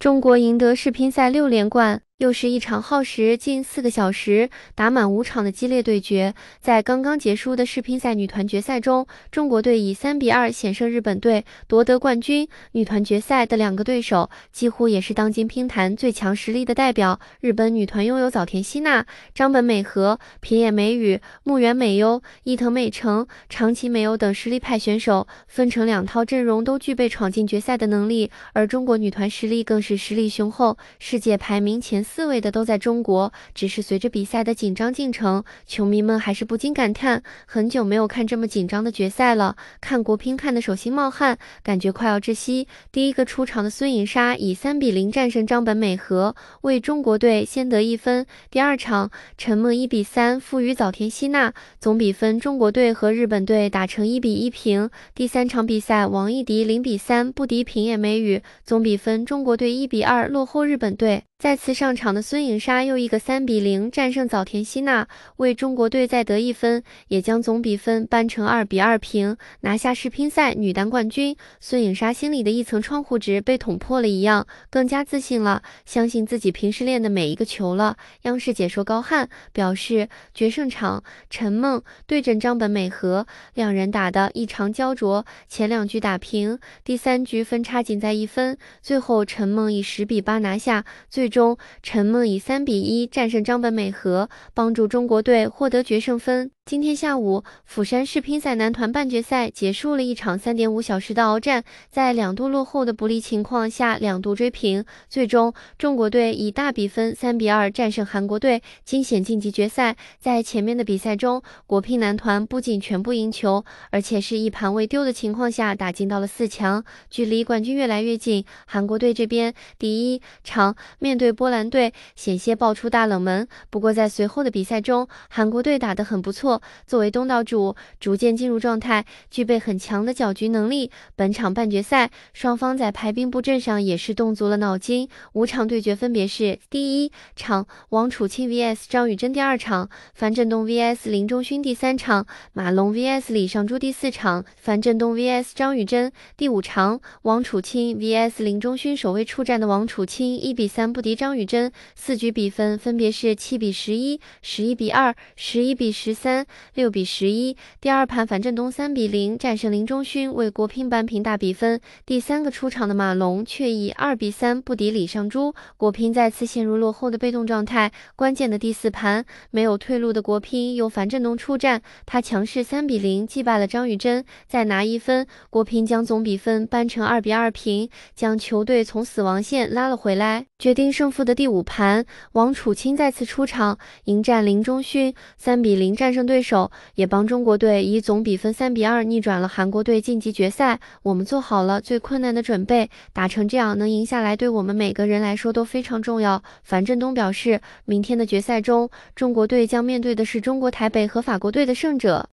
中国赢得世乒赛六连冠。又是一场耗时近四个小时、打满五场的激烈对决。在刚刚结束的世乒赛女团决赛中，中国队以三比二险胜日本队，夺得冠军。女团决赛的两个对手几乎也是当今乒坛最强实力的代表。日本女团拥有早田希娜、张本美和、平野美宇、木原美优、伊藤美诚、长崎美优等实力派选手，分成两套阵容，都具备闯进决赛的能力。而中国女团实力更是实力雄厚，世界排名前三。四位的都在中国，只是随着比赛的紧张进程，球迷们还是不禁感叹：很久没有看这么紧张的决赛了，看国乒看的手心冒汗，感觉快要窒息。第一个出场的孙颖莎以三比零战胜张本美和，为中国队先得一分。第二场，陈梦一比三负于早田希娜，总比分中国队和日本队打成一比一平。第三场比赛，王艺迪零比三不敌平野美宇，总比分中国队一比二落后日本队。再次上场的孙颖莎又一个三比零战胜早田希娜，为中国队再得一分，也将总比分扳成二比二平，拿下世乒赛女单冠军。孙颖莎心里的一层窗户纸被捅破了一样，更加自信了，相信自己平时练的每一个球了。央视解说高翰表示，决胜场陈梦对阵张本美和，两人打得异常焦灼，前两局打平，第三局分差仅在一分，最后陈梦以十比八拿下，最。中陈梦以三比一战胜张本美和，帮助中国队获得决胜分。今天下午，釜山世乒赛男团半决赛结束了一场三点五小时的鏖战，在两度落后的不利情况下，两度追平，最终中国队以大比分三比二战胜韩国队，惊险晋级决赛。在前面的比赛中，国乒男团不仅全部赢球，而且是一盘未丢的情况下打进到了四强，距离冠军越来越近。韩国队这边第一场面。对波兰队险些爆出大冷门，不过在随后的比赛中，韩国队打得很不错。作为东道主，逐渐进入状态，具备很强的搅局能力。本场半决赛，双方在排兵布阵上也是动足了脑筋。五场对决分别是：第一场王楚钦 vs 张宇珍第二场樊振东 vs 林中勋，第三场马龙 vs 李尚洙，第四场樊振东 vs 张宇珍第五场王楚钦 vs 林中勋。首位出战的王楚钦一比三不敌。张宇珍，四局比分分别是七比十一、十一比二、十一比十三、六比十一。第二盘，樊振东三比零战胜林中勋，为国乒扳平大比分。第三个出场的马龙却以二比三不敌李尚洙，国乒再次陷入落后的被动状态。关键的第四盘，没有退路的国乒由樊振东出战，他强势三比零击败了张宇珍，再拿一分，国乒将总比分扳成二比二平，将球队从死亡线拉了回来，决定。胜负的第五盘，王楚钦再次出场迎战林中勋，三比零战胜对手，也帮中国队以总比分三比二逆转了韩国队晋级决赛。我们做好了最困难的准备，打成这样能赢下来，对我们每个人来说都非常重要。樊振东表示，明天的决赛中，中国队将面对的是中国台北和法国队的胜者。